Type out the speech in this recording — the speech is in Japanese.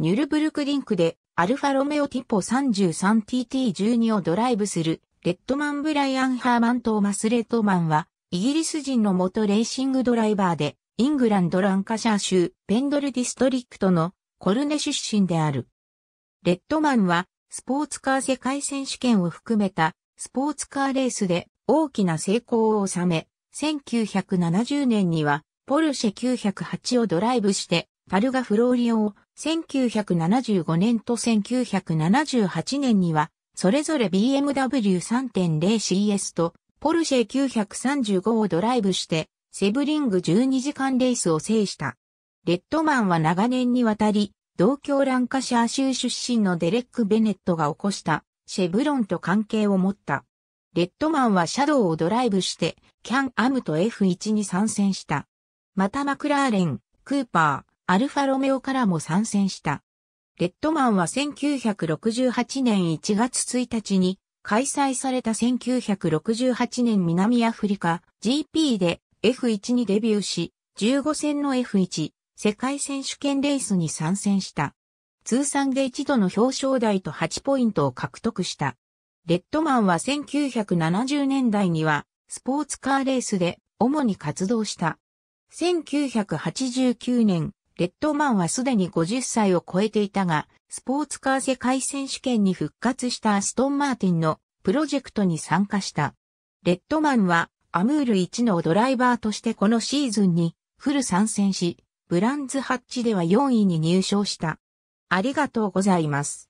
ニュルブルクリンクでアルファロメオティポ 33TT12 をドライブするレッドマン・ブライアン・ハーマン・トーマス・レッドマンはイギリス人の元レーシングドライバーでイングランド・ランカシャー州ペンドルディストリクトのコルネ出身である。レッドマンはスポーツカー世界選手権を含めたスポーツカーレースで大きな成功を収め、1970年にはポルシェ908をドライブして、パルガ・フローリオを1975年と1978年には、それぞれ BMW 3.0CS とポルシェ935をドライブして、セブリング12時間レースを制した。レッドマンは長年にわたり、同郷ランカシャー州出身のデレック・ベネットが起こしたシェブロンと関係を持った。レッドマンはシャドウをドライブして、キャンアムと F1 に参戦した。またマクラーレン、クーパー、アルファロメオからも参戦した。レッドマンは1968年1月1日に開催された1968年南アフリカ GP で F1 にデビューし、15戦の F1 世界選手権レースに参戦した。通算で一度の表彰台と8ポイントを獲得した。レッドマンは1970年代にはスポーツカーレースで主に活動した。1989年レッドマンはすでに50歳を超えていたが、スポーツカー世界選手権に復活したアストン・マーティンのプロジェクトに参加した。レッドマンはアムール1のドライバーとしてこのシーズンにフル参戦し、ブランズハッチでは4位に入賞した。ありがとうございます。